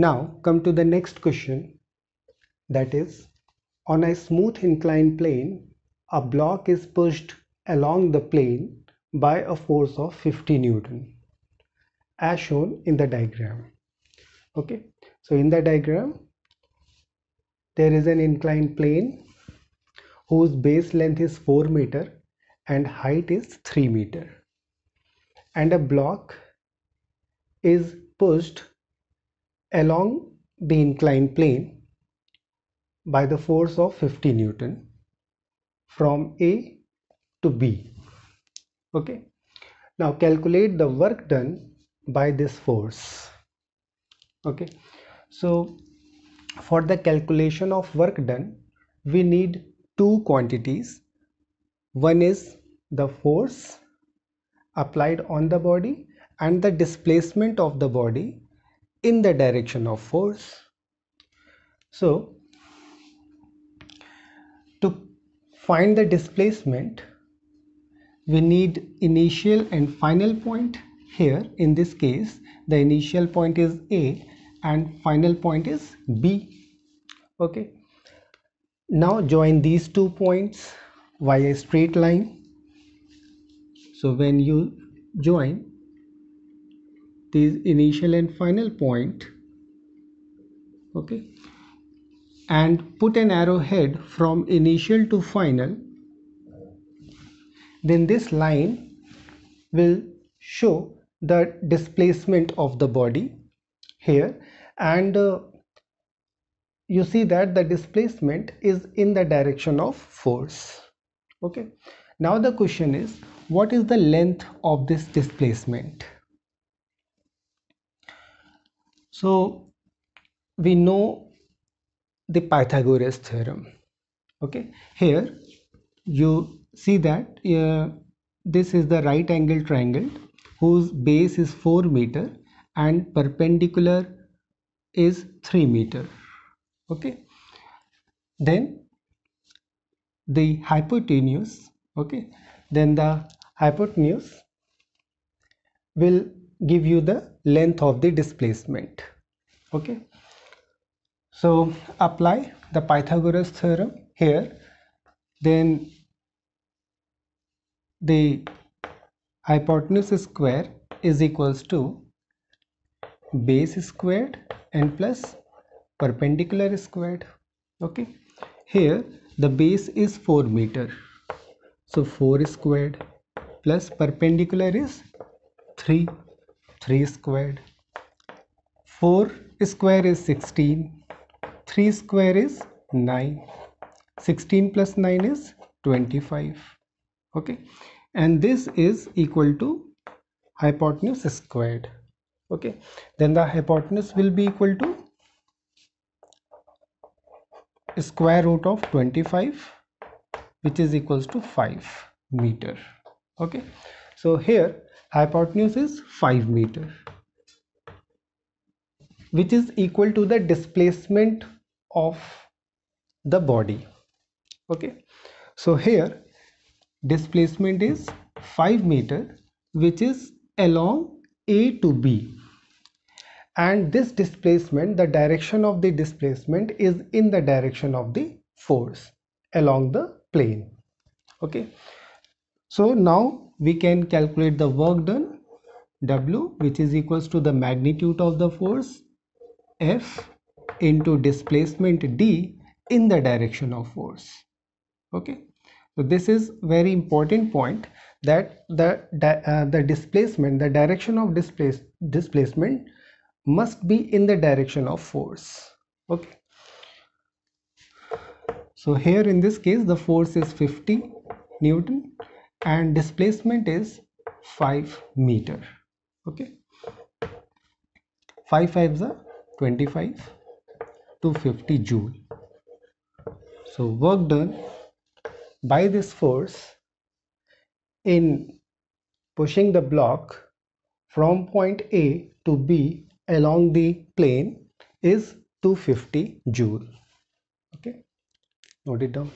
Now come to the next question that is on a smooth inclined plane a block is pushed along the plane by a force of 50 Newton as shown in the diagram okay so in the diagram there is an inclined plane whose base length is 4 meter and height is 3 meter and a block is pushed along the inclined plane by the force of 50 Newton from A to B. Okay. Now calculate the work done by this force. Okay. So for the calculation of work done, we need two quantities. One is the force applied on the body and the displacement of the body in the direction of force so to find the displacement we need initial and final point here in this case the initial point is A and final point is B okay now join these two points via straight line so when you join this initial and final point okay and put an arrowhead from initial to final then this line will show the displacement of the body here and uh, you see that the displacement is in the direction of force okay now the question is what is the length of this displacement so we know the pythagoras theorem okay here you see that uh, this is the right angle triangle whose base is 4 meter and perpendicular is 3 meter okay then the hypotenuse okay then the hypotenuse will give you the length of the displacement okay so apply the pythagoras theorem here then the hypotenuse square is equals to base squared n plus perpendicular squared okay here the base is 4 meter so 4 squared plus perpendicular is 3 3 squared. 4 square is 16. 3 square is 9. 16 plus 9 is 25. Okay. And this is equal to hypotenuse squared. Okay. Then the hypotenuse will be equal to square root of 25 which is equals to 5 meter. Okay. So here hypotenuse is 5 meter which is equal to the displacement of the body okay so here displacement is 5 meter which is along A to B and this displacement the direction of the displacement is in the direction of the force along the plane okay so now we can calculate the work done W which is equals to the magnitude of the force F into displacement D in the direction of force. Okay. So this is very important point that the, uh, the displacement, the direction of displace, displacement must be in the direction of force. Okay. So here in this case the force is 50 Newton and displacement is 5 meter okay 5 5s are 25 to 50 joule so work done by this force in pushing the block from point A to B along the plane is 250 joule okay note it down